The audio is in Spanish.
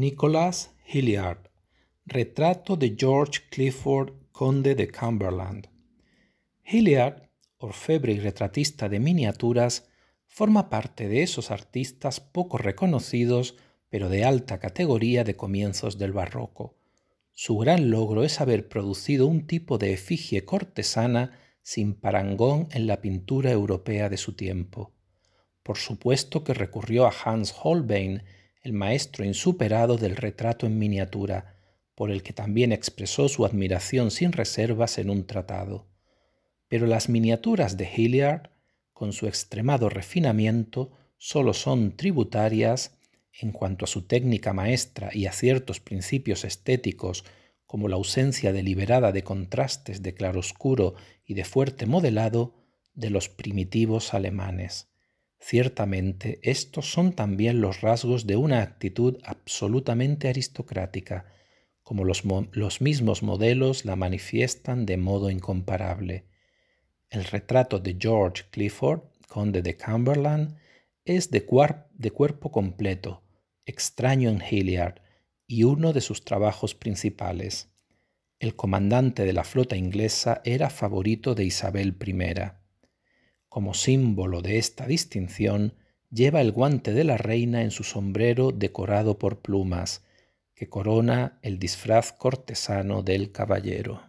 Nicholas Hilliard. Retrato de George Clifford, conde de Cumberland. Hilliard, orfebre y retratista de miniaturas, forma parte de esos artistas poco reconocidos, pero de alta categoría de comienzos del barroco. Su gran logro es haber producido un tipo de efigie cortesana sin parangón en la pintura europea de su tiempo. Por supuesto que recurrió a Hans Holbein, el maestro insuperado del retrato en miniatura, por el que también expresó su admiración sin reservas en un tratado. Pero las miniaturas de Hilliard, con su extremado refinamiento, solo son tributarias en cuanto a su técnica maestra y a ciertos principios estéticos, como la ausencia deliberada de contrastes de claroscuro y de fuerte modelado, de los primitivos alemanes. Ciertamente, estos son también los rasgos de una actitud absolutamente aristocrática, como los, mismos modelos la manifiestan de modo incomparable. El retrato de George Clifford, conde de Cumberland, es de, de cuerpo completo, extraño en Hilliard, y uno de sus trabajos principales. El comandante de la flota inglesa era favorito de Isabel I como símbolo de esta distinción, lleva el guante de la reina en su sombrero decorado por plumas, que corona el disfraz cortesano del caballero.